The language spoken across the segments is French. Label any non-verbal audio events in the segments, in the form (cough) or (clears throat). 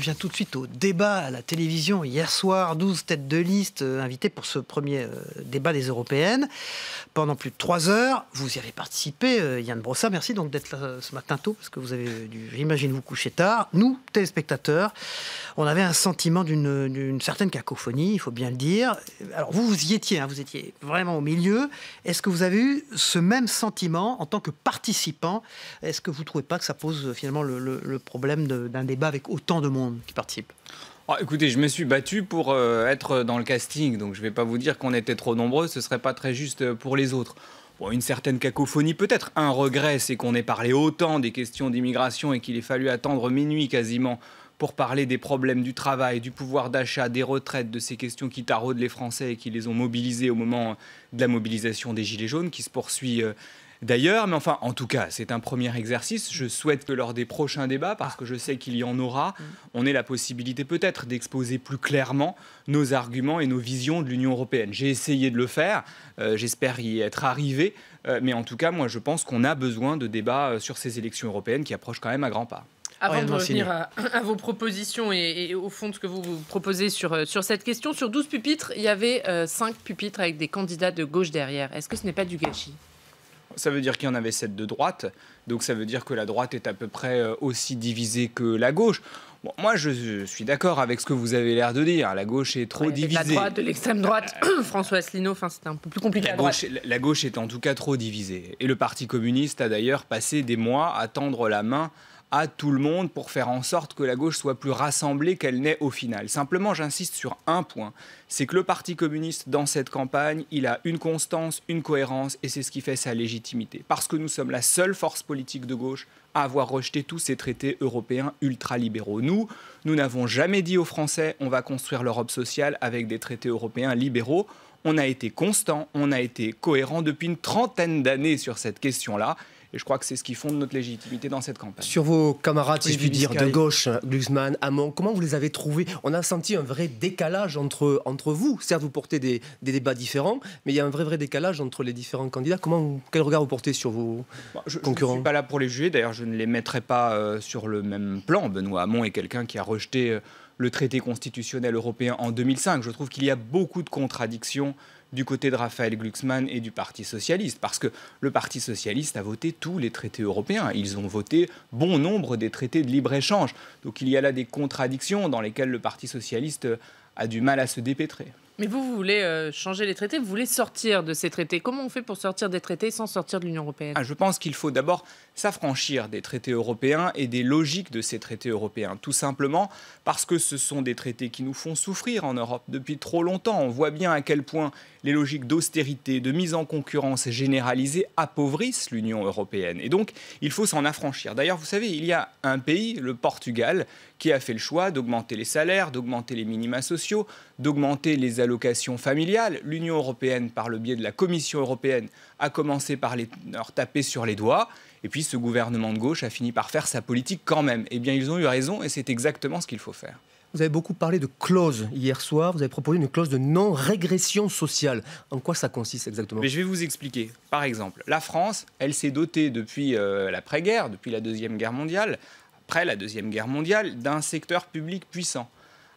viens tout de suite au débat à la télévision hier soir. 12 têtes de liste euh, invitées pour ce premier euh, débat des européennes pendant plus de trois heures. Vous y avez participé, euh, Yann Brossa. Merci donc d'être là euh, ce matin tôt, parce que vous avez dû, j'imagine, vous coucher tard. Nous, téléspectateurs, on avait un sentiment d'une certaine cacophonie, il faut bien le dire. Alors vous, vous y étiez, hein, vous étiez vraiment au milieu. Est-ce que vous avez eu ce même sentiment en tant que participant Est-ce que vous ne trouvez pas que ça pose euh, finalement le, le problème d'un débat avec autant de monde qui participe ah, écoutez, je me suis battu pour euh, être dans le casting, donc je ne vais pas vous dire qu'on était trop nombreux, ce serait pas très juste euh, pour les autres. une certaine cacophonie peut-être. Un regret, c'est qu'on ait parlé autant des questions d'immigration et qu'il ait fallu attendre minuit quasiment pour parler des problèmes du travail, du pouvoir d'achat, des retraites, de ces questions qui taraudent les Français et qui les ont mobilisés au moment de la mobilisation des Gilets jaunes, qui se poursuit euh, d'ailleurs. Mais enfin, en tout cas, c'est un premier exercice. Je souhaite que lors des prochains débats, parce que je sais qu'il y en aura, mm. on ait la possibilité peut-être d'exposer plus clairement nos arguments et nos visions de l'Union européenne. J'ai essayé de le faire, euh, j'espère y être arrivé, euh, mais en tout cas, moi, je pense qu'on a besoin de débats euh, sur ces élections européennes qui approchent quand même à grands pas. Avant de revenir (clears throat) à, vos propositions et, au fond de ce que vous, vous proposez sur, sur cette question, sur 12 pupitres, il y avait 5 pupitres avec des candidats de gauche derrière. Est-ce que ce n'est pas du gâchis ça veut dire qu'il y en avait sept de droite, donc ça veut dire que la droite est à peu près euh, aussi divisée que la gauche. moi, je, suis d'accord avec ce que vous avez l'air de dire. La gauche est trop divisée. La droite, de l'extrême droite, (coughs) François Asselineau, c'est c'était un peu plus compliqué. La, gauche, la gauche est en tout cas trop divisée. Et le Parti communiste a d'ailleurs passé des mois à tendre la main à tout le monde pour faire en sorte que la gauche soit plus rassemblée qu'elle n'est au final. Simplement, j'insiste sur un point, c'est que le Parti communiste, dans cette campagne, il a une constance, une cohérence, et c'est ce qui fait sa légitimité. Parce que nous sommes la seule force politique de gauche à avoir rejeté tous ces traités européens ultralibéraux. Nous, nous n'avons jamais dit aux Français on va construire l'Europe sociale avec des traités européens libéraux on a été constant, on a été cohérent depuis une trentaine d'années sur cette question-là. Et je crois que c'est ce qui fonde notre légitimité dans cette campagne. Sur vos camarades, si je puis dire, de gauche, Glucksmann, Hamon, comment vous les avez trouvés On a senti un vrai décalage entre, entre vous. Certes, vous portez des, débats différents, mais il y a un vrai, vrai décalage entre les différents candidats. Comment, quel regard vous portez sur vos concurrents Je ne suis pas là pour les juger. D'ailleurs, je ne les mettrai pas euh, sur le même plan. Benoît Hamon est quelqu'un qui a rejeté euh, le traité constitutionnel européen en 2005. Je trouve qu'il y a beaucoup de contradictions du côté de Raphaël Glucksmann et du Parti socialiste, parce que le Parti socialiste a voté tous les traités européens. Ils ont voté bon nombre des traités de libre-échange. Donc il y a là des contradictions dans lesquelles le Parti socialiste a du mal à se dépêtrer. Mais vous, vous voulez euh, changer les traités, vous voulez sortir de ces traités. Comment on fait pour sortir des traités sans sortir de l'Union européenne ah, Je pense qu'il faut d'abord s'affranchir des traités européens et des logiques de ces traités européens. Tout simplement parce que ce sont des traités qui nous font souffrir en Europe depuis trop longtemps. On voit bien à quel point les logiques d'austérité, de mise en concurrence généralisée appauvrissent l'Union européenne. Et donc, il faut s'en affranchir. D'ailleurs, vous savez, il y a un pays, le Portugal, qui a fait le choix d'augmenter les salaires, d'augmenter les minima sociaux, d'augmenter les allocations familiales. L'Union européenne, par le biais de la Commission européenne, a commencé par leur taper sur les doigts. Et puis ce gouvernement de gauche a fini par faire sa politique quand même. Eh bien, ils ont eu raison et c'est exactement ce qu'il faut faire. Vous avez beaucoup parlé de clause hier soir. Vous avez proposé une clause de non-régression sociale. En quoi ça consiste exactement Je vais vous expliquer. Par exemple, la France, elle s'est dotée depuis euh, l'après-guerre, depuis la Deuxième Guerre mondiale, après la Deuxième Guerre mondiale, d'un secteur public puissant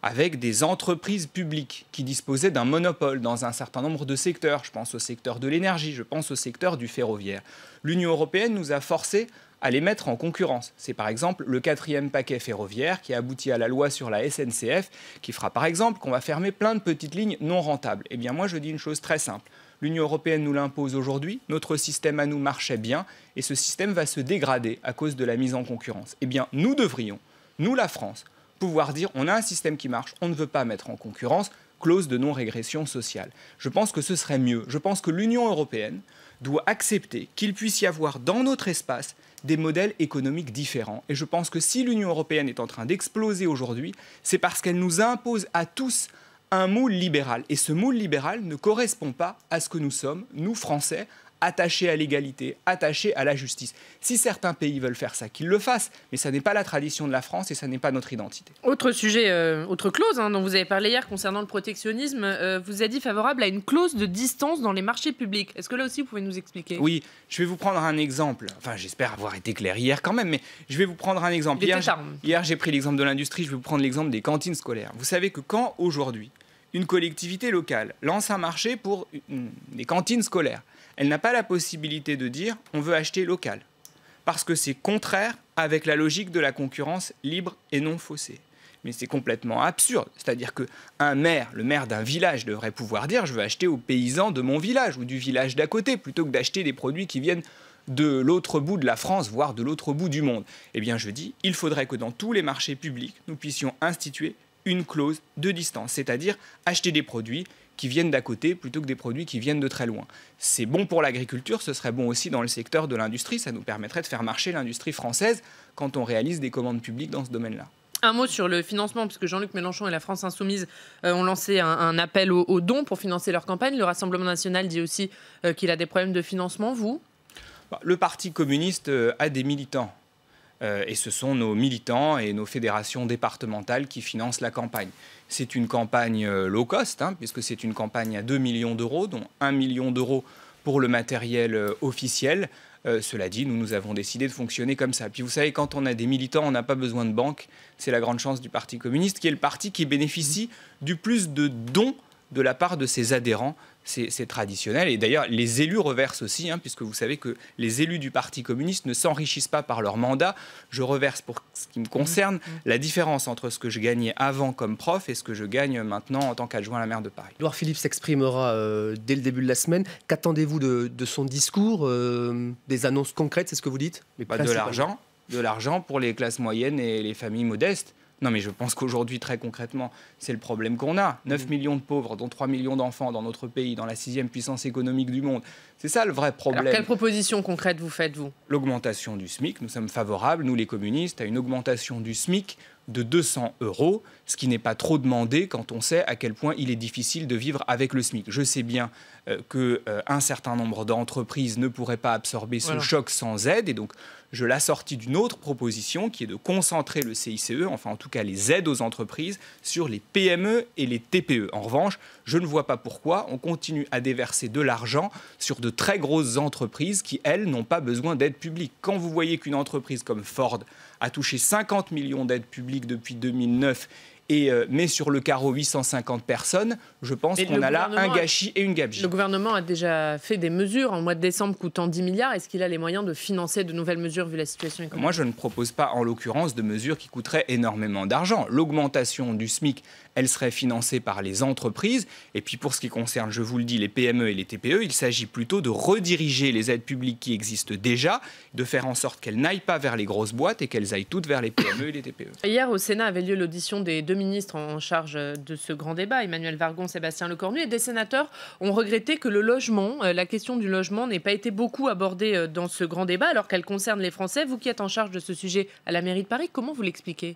avec des entreprises publiques qui disposaient d'un monopole dans un certain nombre de secteurs. Je pense au secteur de l'énergie, je pense au secteur du ferroviaire. L'Union européenne nous a forcés à les mettre en concurrence. C'est par exemple le quatrième paquet ferroviaire qui a abouti à la loi sur la SNCF, qui fera par exemple qu'on va fermer plein de petites lignes non rentables. Eh bien moi je dis une chose très simple. L'Union européenne nous l'impose aujourd'hui, notre système à nous marchait bien, et ce système va se dégrader à cause de la mise en concurrence. Eh bien nous devrions, nous la France, pouvoir dire on a un système qui marche, on ne veut pas mettre en concurrence, clause de non-régression sociale. Je pense que ce serait mieux. Je pense que l'Union européenne doit accepter qu'il puisse y avoir dans notre espace des modèles économiques différents. Et je pense que si l'Union européenne est en train d'exploser aujourd'hui, c'est parce qu'elle nous impose à tous un moule libéral. Et ce moule libéral ne correspond pas à ce que nous sommes, nous Français, attaché à l'égalité, attaché à la justice. Si certains pays veulent faire ça, qu'ils le fassent, mais ça n'est pas la tradition de la France et ça n'est pas notre identité. Autre sujet, euh, autre clause hein, dont vous avez parlé hier concernant le protectionnisme, euh, vous êtes dit favorable à une clause de distance dans les marchés publics. Est-ce que là aussi vous pouvez nous expliquer Oui, je vais vous prendre un exemple. Enfin, j'espère avoir été clair hier quand même, mais je vais vous prendre un exemple. hier j'ai pris l'exemple de l'industrie, je vais vous prendre l'exemple des cantines scolaires. Vous savez que quand aujourd'hui une collectivité locale lance un marché pour des cantines scolaires, elle n'a pas la possibilité de dire on veut acheter local, parce que c'est contraire avec la logique de la concurrence libre et non faussée. Mais c'est complètement absurde. C'est-à-dire que un maire, le maire d'un village, devrait pouvoir dire je veux acheter aux paysans de mon village ou du village d'à côté, plutôt que d'acheter des produits qui viennent de l'autre bout de la France, voire de l'autre bout du monde. Eh bien, je dis, il faudrait que dans tous les marchés publics, nous puissions instituer une clause de distance, c'est-à-dire acheter des produits qui viennent d'à côté plutôt que des produits qui viennent de très loin. C'est bon pour l'agriculture, ce serait bon aussi dans le secteur de l'industrie, ça nous permettrait de faire marcher l'industrie française quand on réalise des commandes publiques dans ce domaine-là. Un mot sur le financement, puisque Jean-Luc Mélenchon et la France Insoumise euh, ont lancé un, appel aux, dons pour financer leur campagne. Le Rassemblement national dit aussi euh, qu'il a des problèmes de financement, vous bah, Le Parti communiste euh, a des militants euh, et ce sont nos militants et nos fédérations départementales qui financent la campagne. C'est une campagne euh, low cost, hein, puisque c'est une campagne à 2 millions d'euros, dont 1 million d'euros pour le matériel euh, officiel. cela dit, nous, nous avons décidé de fonctionner comme ça. Puis vous savez, quand on a des militants, on n'a pas besoin de banque. C'est la grande chance du Parti communiste, qui est le parti qui bénéficie du plus de dons de la part de ses adhérents c'est traditionnel. Et d'ailleurs, les élus reversent aussi, hein, puisque vous savez que les élus du Parti communiste ne s'enrichissent pas par leur mandat. Je reverse, pour ce qui me mmh, concerne, mmh. la différence entre ce que je gagnais avant comme prof et ce que je gagne maintenant en tant qu'adjoint à la maire de Paris. Edouard Philippe s'exprimera euh, dès le début de la semaine. Qu'attendez-vous de, son discours euh, Des annonces concrètes, c'est ce que vous dites pas bah, de l'argent. De l'argent pour les classes moyennes et les familles modestes. Non, mais je pense qu'aujourd'hui, très concrètement, c'est le problème qu'on a. 9 mmh. millions de pauvres, dont 3 millions d'enfants dans notre pays, dans la sixième puissance économique du monde. C'est ça le vrai problème. Alors, quelle proposition concrète vous faites, vous L'augmentation du SMIC. Nous sommes favorables, nous les communistes, à une augmentation du SMIC de 200 euros, ce qui n'est pas trop demandé quand on sait à quel point il est difficile de vivre avec le SMIC. Je sais bien euh, que qu'un euh, certain nombre d'entreprises ne pourraient pas absorber ce choc sans aide, et donc je l'assortis d'une autre proposition qui est de concentrer le CICE, enfin en tout cas les aides aux entreprises, sur les PME et les TPE. En revanche, je ne vois pas pourquoi on continue à déverser de l'argent sur de très grosses entreprises qui, elles, n'ont pas besoin d'aide publique. Quand vous voyez qu'une entreprise comme Ford a touché 50 millions d'aides publiques, depuis 2009 euh, mais sur le carreau 850 personnes, je pense qu'on a là un gâchis et une gabegie. Le gouvernement a déjà fait des mesures en mois de décembre coûtant 10 milliards. Est-ce qu'il a les moyens de financer de nouvelles mesures vu la situation économique Moi, je ne propose pas en l'occurrence de mesures qui coûteraient énormément d'argent. L'augmentation du SMIC, elle serait financée par les entreprises. Et puis pour ce qui concerne, je vous le dis, les PME et les TPE, il s'agit plutôt de rediriger les aides publiques qui existent déjà, de faire en sorte qu'elles n'aillent pas vers les grosses boîtes et qu'elles aillent toutes vers les PME et les TPE. Hier, au Sénat avait lieu l'audition des deux ministres en charge euh, de ce grand débat, Emmanuel Vargon, Sébastien Lecornu, et des sénateurs ont regretté que le logement, euh, la question du logement, n'ait pas été beaucoup abordée euh, dans ce grand débat, alors qu'elle concerne les Français. Vous qui êtes en charge de ce sujet à la mairie de Paris, comment vous l'expliquez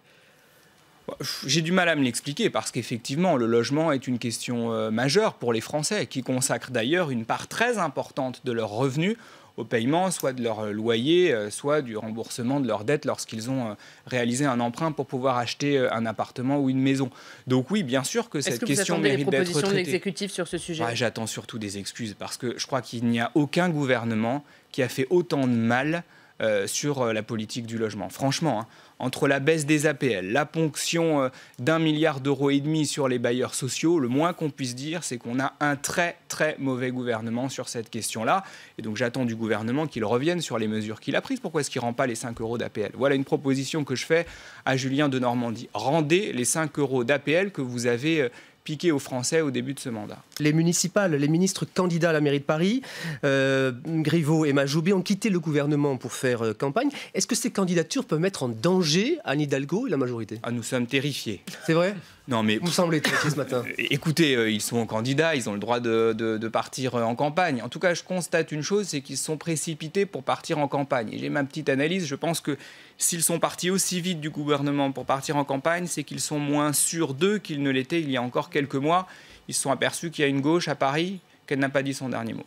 bah, j'ai du mal à me l'expliquer parce qu'effectivement, le logement est une question majeure pour les Français qui consacrent d'ailleurs une part très importante de leurs revenus au paiement, soit de leur loyer, euh, soit du remboursement de leur dette lorsqu'ils ont euh, réalisé un emprunt pour pouvoir acheter euh, un appartement ou une maison. Donc oui, bien sûr que cette question mérite d'être traitée. de sur ce sujet bah, J'attends surtout des excuses parce que je crois qu'il n'y a aucun gouvernement qui a fait autant de mal euh, sur euh, la politique du logement. Franchement, hein, entre la baisse des APL, la ponction euh, d'un milliard d'euros et demi sur les bailleurs sociaux, le moins qu'on puisse dire, c'est qu'on a un très très mauvais gouvernement sur cette question-là. Et donc j'attends du gouvernement qu'il revienne sur les mesures qu'il a prises. Pourquoi est-ce qu'il ne rend pas les 5 euros d'APL Voilà une proposition que je fais à Julien de Normandie. Rendez les 5 euros d'APL que vous avez aux Français au début de ce mandat. Les municipales, les ministres candidats à la mairie de Paris, euh, et Majoubé, ont quitté le gouvernement pour faire euh, campagne. Est-ce que ces candidatures peuvent mettre en danger Anne Hidalgo et la majorité ah, Nous sommes terrifiés. C'est vrai non, mais. Vous semblez triste ce matin. (laughs) Écoutez, euh, ils sont candidats, ils ont le droit de, partir euh, en campagne. En tout cas, je constate une chose, c'est qu'ils sont précipités pour partir en campagne. j'ai ma petite analyse, je pense que s'ils sont partis aussi vite du gouvernement pour partir en campagne, c'est qu'ils sont moins sûrs d'eux qu'ils ne l'étaient il y a encore quelques mois. Ils se sont aperçus qu'il y a une gauche à Paris, qu'elle n'a pas dit son dernier mot.